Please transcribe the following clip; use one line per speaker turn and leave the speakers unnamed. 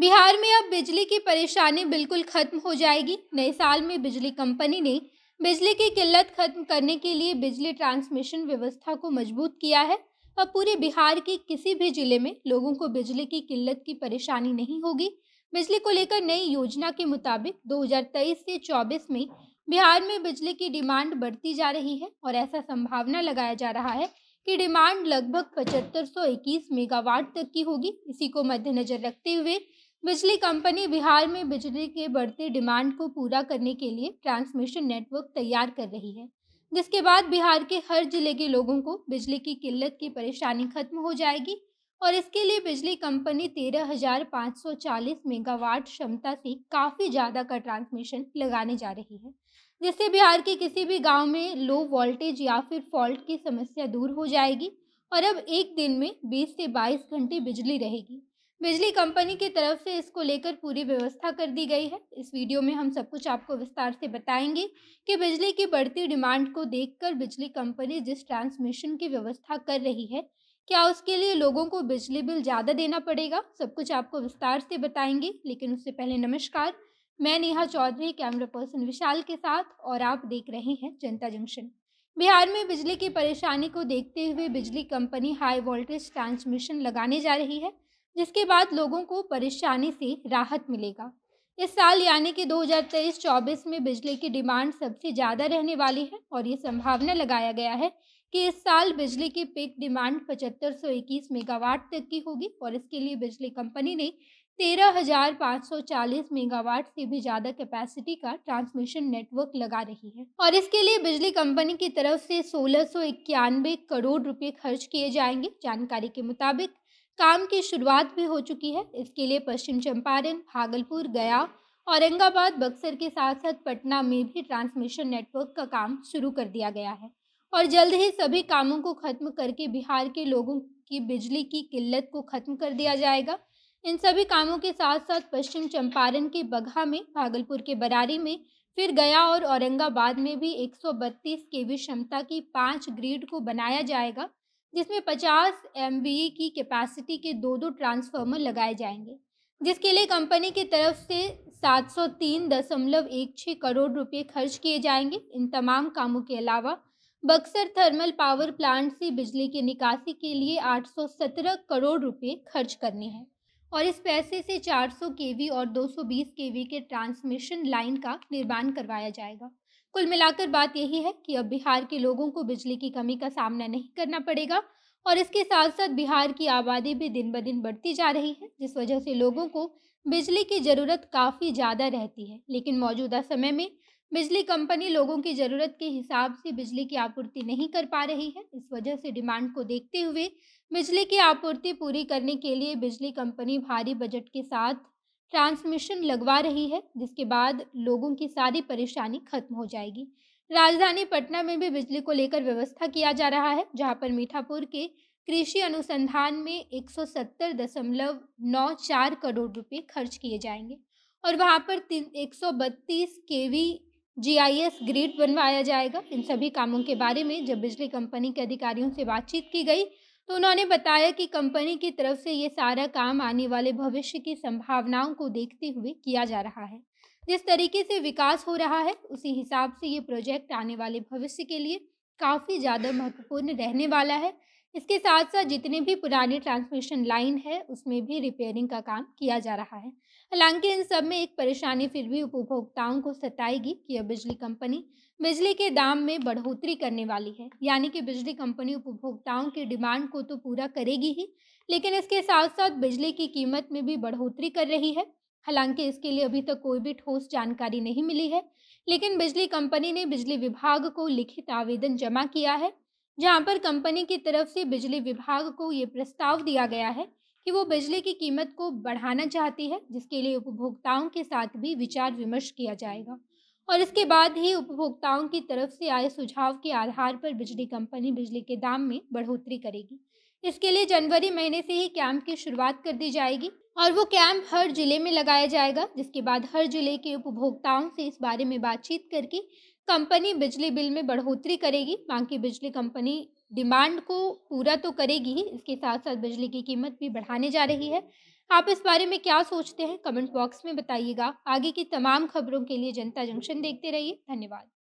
बिहार में अब बिजली की परेशानी बिल्कुल ख़त्म हो जाएगी नए साल में बिजली कंपनी ने बिजली की किल्लत खत्म करने के लिए बिजली ट्रांसमिशन व्यवस्था को मजबूत किया है अब पूरे बिहार के किसी भी जिले में लोगों को बिजली की किल्लत की परेशानी नहीं होगी बिजली को लेकर नई योजना के मुताबिक 2023 से 24 में बिहार में बिजली की डिमांड बढ़ती जा रही है और ऐसा संभावना लगाया जा रहा है कि डिमांड लगभग पचहत्तर मेगावाट तक की होगी इसी को मद्देनजर रखते हुए बिजली कंपनी बिहार में बिजली के बढ़ते डिमांड को पूरा करने के लिए ट्रांसमिशन नेटवर्क तैयार कर रही है जिसके बाद बिहार के हर जिले के लोगों को बिजली की किल्लत की परेशानी खत्म हो जाएगी और इसके लिए बिजली कंपनी तेरह हजार पाँच सौ चालीस मेगावाट क्षमता से काफ़ी ज़्यादा का ट्रांसमिशन लगाने जा रही है जिससे बिहार के किसी भी गांव में लो वोल्टेज या फिर फॉल्ट की समस्या दूर हो जाएगी और अब एक दिन में 20 से 22 घंटे बिजली रहेगी बिजली कंपनी की तरफ से इसको लेकर पूरी व्यवस्था कर दी गई है इस वीडियो में हम सब कुछ आपको विस्तार से बताएंगे कि बिजली की बढ़ती डिमांड को देखकर बिजली कंपनी जिस ट्रांसमिशन की व्यवस्था कर रही है क्या उसके लिए लोगों को बिजली बिल ज़्यादा देना पड़ेगा सब कुछ आपको विस्तार से बताएंगे लेकिन उससे पहले नमस्कार मैं नेहा चौधरी कैमरा पर्सन विशाल के साथ और आप देख रहे हैं जनता जंक्शन बिहार में बिजली की परेशानी को देखते हुए बिजली कंपनी हाई वोल्टेज ट्रांसमिशन लगाने जा रही है जिसके बाद लोगों को परेशानी से राहत मिलेगा इस साल यानी कि 2023-24 में बिजली की डिमांड सबसे ज़्यादा रहने वाली है और ये संभावना लगाया गया है कि इस साल बिजली की पिक डिमांड पचहत्तर मेगावाट तक की होगी और इसके लिए बिजली कंपनी ने 13,540 मेगावाट से भी ज़्यादा कैपेसिटी का ट्रांसमिशन नेटवर्क लगा रही है और इसके लिए बिजली कंपनी की तरफ से सोलह करोड़ रुपए खर्च किए जाएंगे जानकारी के मुताबिक काम की शुरुआत भी हो चुकी है इसके लिए पश्चिम चंपारण भागलपुर गया औरंगाबाद बक्सर के साथ साथ पटना में भी ट्रांसमिशन नेटवर्क का काम शुरू कर दिया गया है और जल्द ही सभी कामों को खत्म करके बिहार के लोगों की बिजली की किल्लत को खत्म कर दिया जाएगा इन सभी कामों के साथ साथ पश्चिम चंपारण के बगहा में भागलपुर के बरारी में फिर गया और औरंगाबाद में भी 132 केवी क्षमता की पांच ग्रिड को बनाया जाएगा जिसमें 50 एम की कैपेसिटी के दो दो ट्रांसफार्मर लगाए जाएंगे जिसके लिए कंपनी की तरफ से सात सौ तीन दशमलव एक छः करोड़ रुपए खर्च किए जाएंगे इन तमाम कामों के अलावा बक्सर थर्मल पावर प्लांट से बिजली की निकासी के लिए आठ सौ सत्रह करोड़ रुपए खर्च करने हैं और इस पैसे से 400 केवी और 220 केवी के ट्रांसमिशन लाइन का निर्माण करवाया जाएगा कुल मिलाकर बात यही है कि अब बिहार के लोगों को बिजली की कमी का सामना नहीं करना पड़ेगा और इसके साथ साथ बिहार की आबादी भी दिन ब दिन बढ़ती जा रही है जिस वजह से लोगों को बिजली की ज़रूरत काफ़ी ज़्यादा रहती है लेकिन मौजूदा समय में बिजली कंपनी लोगों की ज़रूरत के हिसाब से बिजली की आपूर्ति नहीं कर पा रही है इस वजह से डिमांड को देखते हुए बिजली की आपूर्ति पूरी करने के लिए बिजली कंपनी भारी बजट के साथ ट्रांसमिशन लगवा रही है जिसके बाद लोगों की सारी परेशानी खत्म हो जाएगी राजधानी पटना में भी बिजली को लेकर व्यवस्था किया जा रहा है जहां पर मीठापुर के कृषि अनुसंधान में चार करोड़ रुपए खर्च किए जाएंगे और वहां पर एक जी केवी जीआईएस ग्रिड बनवाया जाएगा इन सभी कामों के बारे में जब बिजली कंपनी के अधिकारियों से बातचीत की गई तो उन्होंने बताया कि कंपनी की तरफ से ये सारा काम आने वाले भविष्य की संभावनाओं को देखते हुए किया जा रहा है जिस तरीके से विकास हो रहा है उसी हिसाब से ये प्रोजेक्ट आने वाले भविष्य के लिए काफ़ी ज़्यादा महत्वपूर्ण रहने वाला है इसके साथ साथ जितने भी पुराने ट्रांसमिशन लाइन है उसमें भी रिपेयरिंग का काम किया जा रहा है हालांकि इन सब में एक परेशानी फिर भी उपभोक्ताओं को सताएगी कि यह बिजली कंपनी बिजली के दाम में बढ़ोतरी करने वाली है यानी कि बिजली कंपनी उपभोक्ताओं की डिमांड को तो पूरा करेगी ही लेकिन इसके साथ साथ बिजली की कीमत में भी बढ़ोतरी कर रही है हालांकि इसके लिए अभी तक तो कोई भी ठोस जानकारी नहीं मिली है लेकिन बिजली कंपनी ने बिजली विभाग को लिखित आवेदन जमा किया है जहां पर कंपनी की तरफ से बिजली विभाग को ये प्रस्ताव दिया गया है कि वो बिजली की कीमत को बढ़ाना चाहती है जिसके लिए उपभोक्ताओं के साथ भी विचार विमर्श किया जाएगा और इसके बाद ही उपभोक्ताओं की तरफ से आए सुझाव के आधार पर बिजली कंपनी बिजली के दाम में बढ़ोतरी करेगी इसके लिए जनवरी महीने से ही कैंप की शुरुआत कर दी जाएगी और वो कैंप हर जिले में लगाया जाएगा जिसके बाद हर जिले के उपभोक्ताओं से इस बारे में बातचीत करके कंपनी बिजली बिल में बढ़ोतरी करेगी बाकी बिजली कंपनी डिमांड को पूरा तो करेगी ही इसके साथ साथ बिजली की कीमत भी बढ़ाने जा रही है आप इस बारे में क्या सोचते हैं कमेंट बॉक्स में बताइएगा आगे की तमाम खबरों के लिए जनता जंक्शन देखते रहिए धन्यवाद